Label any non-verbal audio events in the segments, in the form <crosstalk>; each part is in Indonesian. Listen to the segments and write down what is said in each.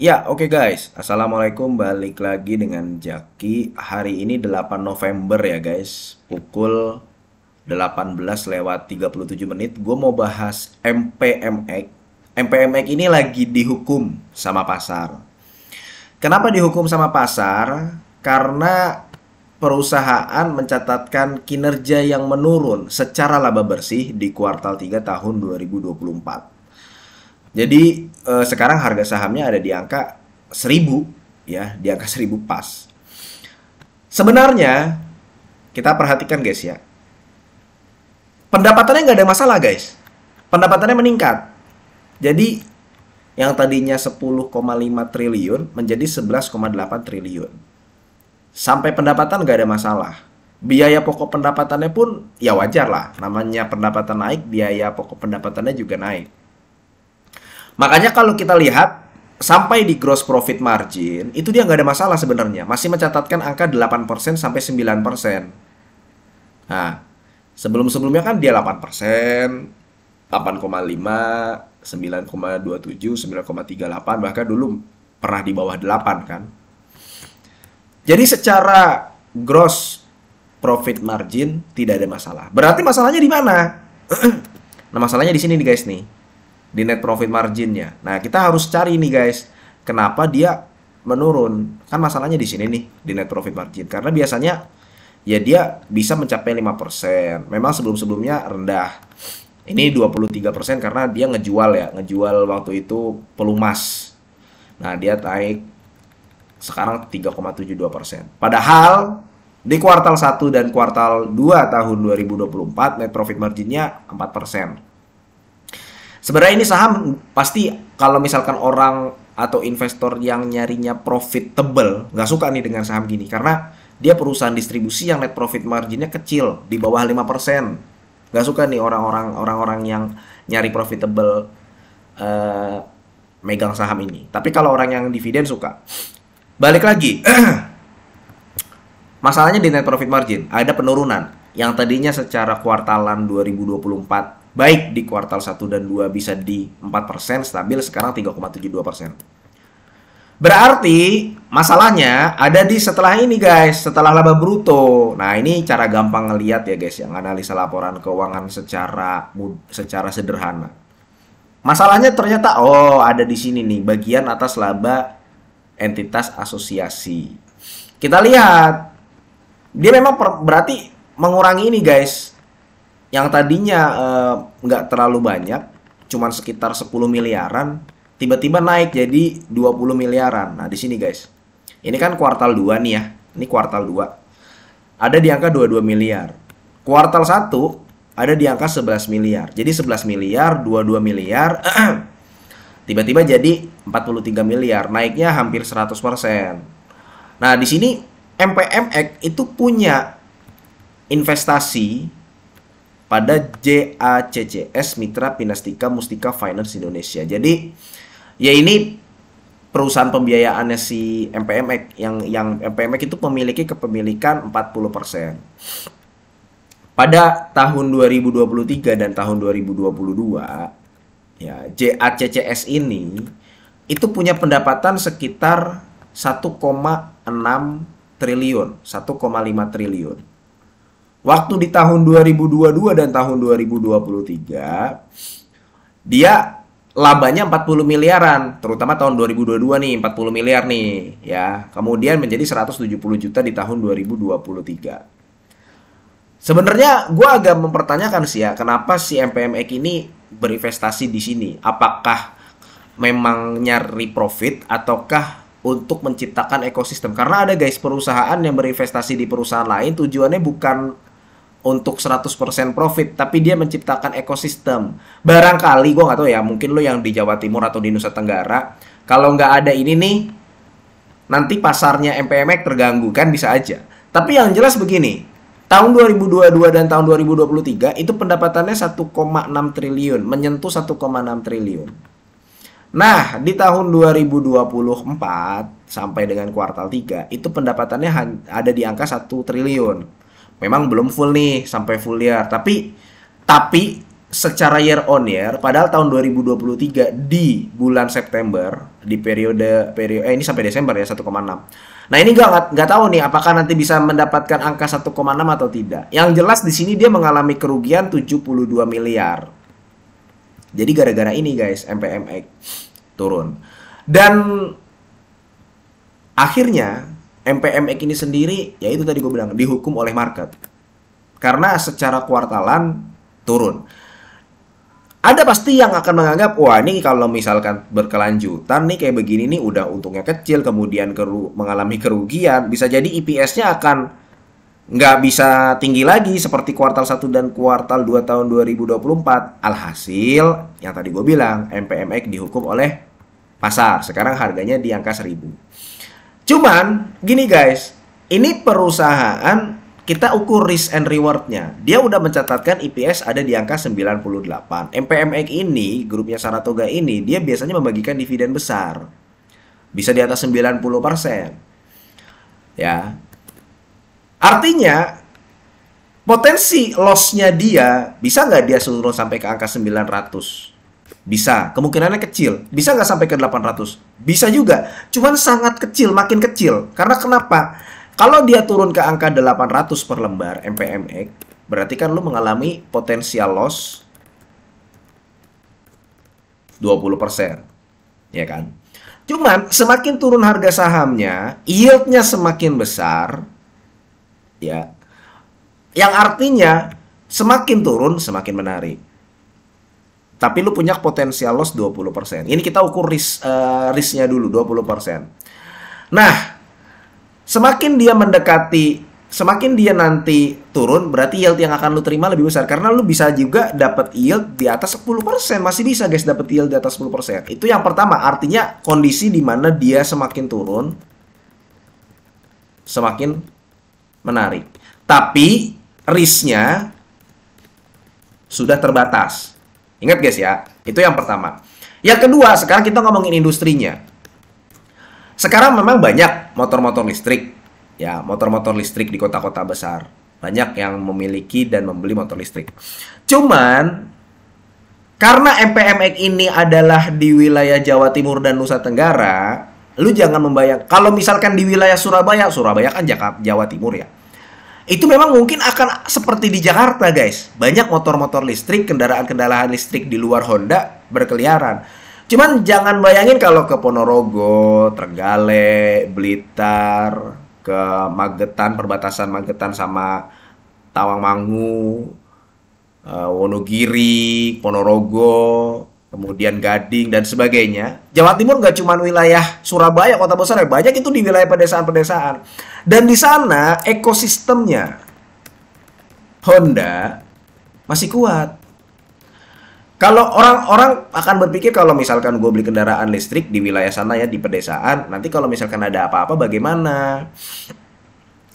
Ya, oke guys. Assalamualaikum, balik lagi dengan Jaki. Hari ini 8 November ya guys, pukul 18 lewat 37 menit. Gue mau bahas MPMX. MPMX ini lagi dihukum sama pasar. Kenapa dihukum sama pasar? Karena perusahaan mencatatkan kinerja yang menurun secara laba bersih di kuartal 3 tahun 2024. Jadi uh, sekarang harga sahamnya ada di angka 1000 ya, di angka 1000 <laughs> pas. Sebenarnya kita perhatikan guys ya. Pendapatannya nggak ada masalah guys. Pendapatannya meningkat. Jadi yang tadinya 10,5 triliun menjadi 11,8 triliun. Sampai pendapatan nggak ada masalah. Biaya pokok pendapatannya pun ya wajar lah. Namanya pendapatan naik, biaya pokok pendapatannya juga naik. Makanya kalau kita lihat sampai di gross profit margin, itu dia nggak ada masalah sebenarnya. Masih mencatatkan angka 8% sampai 9%. Nah, sebelum-sebelumnya kan dia 8%, 8,5, 9,27, 9,38, bahkan dulu pernah di bawah 8 kan. Jadi secara gross profit margin tidak ada masalah. Berarti masalahnya di mana? <clears throat> nah, masalahnya di sini nih guys nih di net profit marginnya. Nah, kita harus cari nih guys, kenapa dia menurun. Kan masalahnya di sini nih, di net profit margin. Karena biasanya ya dia bisa mencapai 5%. Memang sebelum-sebelumnya rendah. Ini 23% karena dia ngejual ya, ngejual waktu itu pelumas. Nah, dia naik sekarang 3,72%. Padahal di kuartal 1 dan kuartal 2 tahun 2024 net profit marginnya 4%. Sebenarnya ini saham pasti kalau misalkan orang atau investor yang nyarinya profitable nggak suka nih dengan saham gini karena dia perusahaan distribusi yang net profit marginnya kecil di bawah 5%. Nggak suka nih orang-orang orang-orang yang nyari profitable uh, megang saham ini. Tapi kalau orang yang dividen suka. Balik lagi. <clears throat> Masalahnya di net profit margin ada penurunan yang tadinya secara kuartalan 2024 baik di kuartal 1 dan 2 bisa di 4% stabil sekarang 3,72%. Berarti masalahnya ada di setelah ini guys, setelah laba bruto. Nah, ini cara gampang ngelihat ya guys yang analisa laporan keuangan secara secara sederhana. Masalahnya ternyata oh ada di sini nih bagian atas laba entitas asosiasi. Kita lihat dia memang berarti mengurangi ini guys yang tadinya eh, nggak uh, terlalu banyak, cuman sekitar 10 miliaran, tiba-tiba naik jadi 20 miliaran. Nah, di sini guys. Ini kan kuartal 2 nih ya. Ini kuartal 2. Ada di angka 22 miliar. Kuartal 1 ada di angka 11 miliar. Jadi 11 miliar, 22 miliar, <clears throat> tiba-tiba jadi 43 miliar, naiknya hampir 100%. Nah, di sini MPMX itu punya investasi pada JACCS Mitra Pinastika Mustika Finance Indonesia. Jadi ya ini perusahaan pembiayaannya si MPMX yang yang MPMX itu memiliki kepemilikan 40%. Pada tahun 2023 dan tahun 2022 ya JACCS ini itu punya pendapatan sekitar 1,6 triliun, 1,5 triliun. Waktu di tahun 2022 dan tahun 2023 dia labanya 40 miliaran, terutama tahun 2022 nih 40 miliar nih ya. Kemudian menjadi 170 juta di tahun 2023. Sebenarnya gue agak mempertanyakan sih ya, kenapa si MPMX ini berinvestasi di sini? Apakah memang nyari profit ataukah untuk menciptakan ekosistem? Karena ada guys perusahaan yang berinvestasi di perusahaan lain tujuannya bukan untuk 100% profit, tapi dia menciptakan ekosistem. Barangkali, gue nggak tahu ya, mungkin lo yang di Jawa Timur atau di Nusa Tenggara, kalau nggak ada ini nih, nanti pasarnya MPMX terganggu, kan bisa aja. Tapi yang jelas begini, tahun 2022 dan tahun 2023 itu pendapatannya 1,6 triliun, menyentuh 1,6 triliun. Nah, di tahun 2024 sampai dengan kuartal 3 itu pendapatannya ada di angka 1 triliun memang belum full nih sampai full year tapi tapi secara year on year padahal tahun 2023 di bulan September di periode periode eh ini sampai Desember ya 1,6. Nah, ini gak nggak tahu nih apakah nanti bisa mendapatkan angka 1,6 atau tidak. Yang jelas di sini dia mengalami kerugian 72 miliar. Jadi gara-gara ini guys MPMX turun. Dan akhirnya MPMX ini sendiri ya itu tadi gue bilang dihukum oleh market karena secara kuartalan turun ada pasti yang akan menganggap wah ini kalau misalkan berkelanjutan nih kayak begini nih udah untungnya kecil kemudian keru mengalami kerugian bisa jadi EPS-nya akan nggak bisa tinggi lagi seperti kuartal 1 dan kuartal 2 tahun 2024 alhasil yang tadi gue bilang MPMX dihukum oleh pasar sekarang harganya di angka 1000 Cuman gini guys, ini perusahaan kita ukur risk and rewardnya. Dia udah mencatatkan EPS ada di angka 98. MPMX ini, grupnya Saratoga ini, dia biasanya membagikan dividen besar. Bisa di atas 90%. Ya. Artinya, potensi lossnya dia, bisa nggak dia turun sampai ke angka 900? Bisa, kemungkinannya kecil. Bisa nggak sampai ke 800? Bisa juga, cuman sangat kecil, makin kecil. Karena kenapa? Kalau dia turun ke angka 800 per lembar MPMX, berarti kan lu mengalami potensial loss 20%. Ya kan? Cuman semakin turun harga sahamnya, yieldnya semakin besar, ya. Yang artinya semakin turun semakin menarik tapi lu punya potensial loss 20%. Ini kita ukur risk uh, risknya dulu 20%. Nah, semakin dia mendekati semakin dia nanti turun berarti yield yang akan lu terima lebih besar karena lu bisa juga dapat yield di atas 10% masih bisa guys dapat yield di atas 10% itu yang pertama artinya kondisi di mana dia semakin turun semakin menarik tapi risknya sudah terbatas Ingat guys ya, itu yang pertama. Yang kedua, sekarang kita ngomongin industrinya. Sekarang memang banyak motor-motor listrik. Ya, motor-motor listrik di kota-kota besar. Banyak yang memiliki dan membeli motor listrik. Cuman, karena MPMX ini adalah di wilayah Jawa Timur dan Nusa Tenggara, lu jangan membayang. Kalau misalkan di wilayah Surabaya, Surabaya kan Jakarta Jawa Timur ya itu memang mungkin akan seperti di Jakarta guys. Banyak motor-motor listrik, kendaraan-kendaraan listrik di luar Honda berkeliaran. Cuman jangan bayangin kalau ke Ponorogo, Trenggalek, Blitar, ke Magetan, perbatasan Magetan sama Tawangmangu, eh, Wonogiri, Ponorogo, kemudian Gading dan sebagainya. Jawa Timur nggak cuma wilayah Surabaya, kota besar, ya, banyak itu di wilayah pedesaan-pedesaan. Dan di sana ekosistemnya Honda masih kuat. Kalau orang-orang akan berpikir kalau misalkan gue beli kendaraan listrik di wilayah sana ya di pedesaan, nanti kalau misalkan ada apa-apa bagaimana?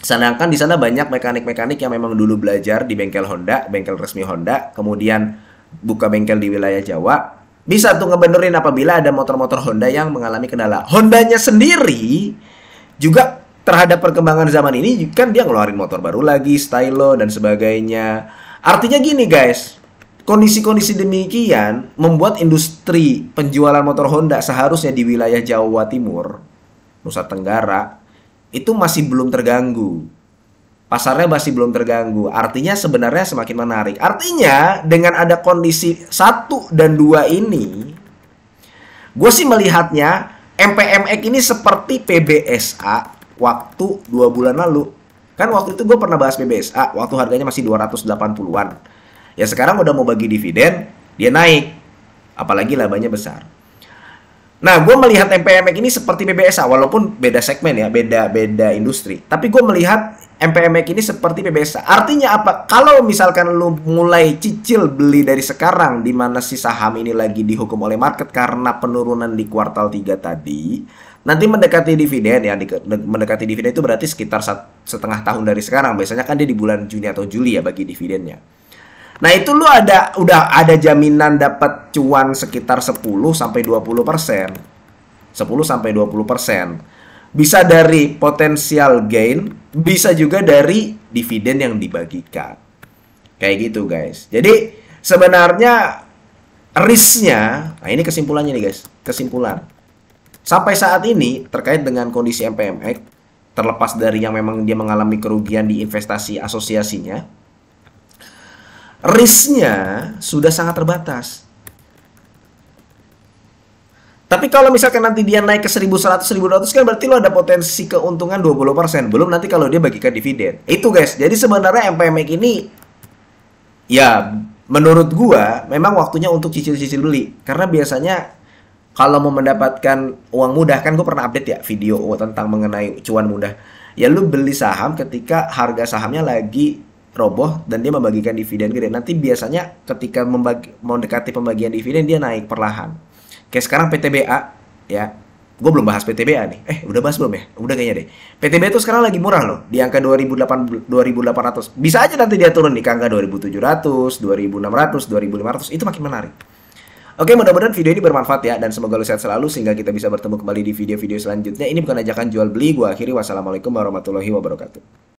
Sedangkan di sana banyak mekanik-mekanik yang memang dulu belajar di bengkel Honda, bengkel resmi Honda, kemudian buka bengkel di wilayah Jawa bisa tuh ngebenerin apabila ada motor-motor Honda yang mengalami kendala. Hondanya sendiri juga terhadap perkembangan zaman ini kan dia ngeluarin motor baru lagi, stylo dan sebagainya. Artinya gini guys, kondisi-kondisi demikian membuat industri penjualan motor Honda seharusnya di wilayah Jawa Timur, Nusa Tenggara itu masih belum terganggu pasarnya masih belum terganggu. Artinya sebenarnya semakin menarik. Artinya dengan ada kondisi satu dan dua ini, gue sih melihatnya MPMX ini seperti PBSA waktu dua bulan lalu. Kan waktu itu gue pernah bahas PBSA, waktu harganya masih 280-an. Ya sekarang udah mau bagi dividen, dia naik. Apalagi labanya besar. Nah, gue melihat MPMX ini seperti PBSA walaupun beda segmen ya, beda beda industri. Tapi gue melihat MPMX ini seperti PBSA Artinya apa? Kalau misalkan lu mulai cicil beli dari sekarang, di mana si saham ini lagi dihukum oleh market karena penurunan di kuartal 3 tadi, nanti mendekati dividen ya, mendekati dividen itu berarti sekitar setengah tahun dari sekarang. Biasanya kan dia di bulan Juni atau Juli ya bagi dividennya. Nah, itu lu ada udah ada jaminan dapat cuan sekitar 10 sampai 20%. 10 sampai 20%. Bisa dari potensial gain, bisa juga dari dividen yang dibagikan. Kayak gitu, guys. Jadi, sebenarnya risknya, nah ini kesimpulannya nih, guys. Kesimpulan. Sampai saat ini terkait dengan kondisi MPMX terlepas dari yang memang dia mengalami kerugian di investasi asosiasinya, risknya sudah sangat terbatas. Tapi kalau misalkan nanti dia naik ke 1100, 1200 kan berarti lo ada potensi keuntungan 20%. Belum nanti kalau dia bagikan dividen. Itu guys. Jadi sebenarnya MPM ini ya menurut gua memang waktunya untuk cicil-cicil beli. Karena biasanya kalau mau mendapatkan uang mudah kan gue pernah update ya video tentang mengenai cuan mudah. Ya lu beli saham ketika harga sahamnya lagi roboh dan dia membagikan dividen gede. Nanti biasanya ketika membagi, mendekati pembagian dividen dia naik perlahan. Kayak sekarang PTBA ya. Gue belum bahas PTBA nih. Eh, udah bahas belum ya? Udah kayaknya deh. PTBA tuh sekarang lagi murah loh, di angka 2800. Bisa aja nanti dia turun di angka 2700, 2600, 2500. Itu makin menarik. Oke, mudah-mudahan video ini bermanfaat ya dan semoga lu sehat selalu sehingga kita bisa bertemu kembali di video-video selanjutnya. Ini bukan ajakan jual beli, Gue akhiri wassalamualaikum warahmatullahi wabarakatuh.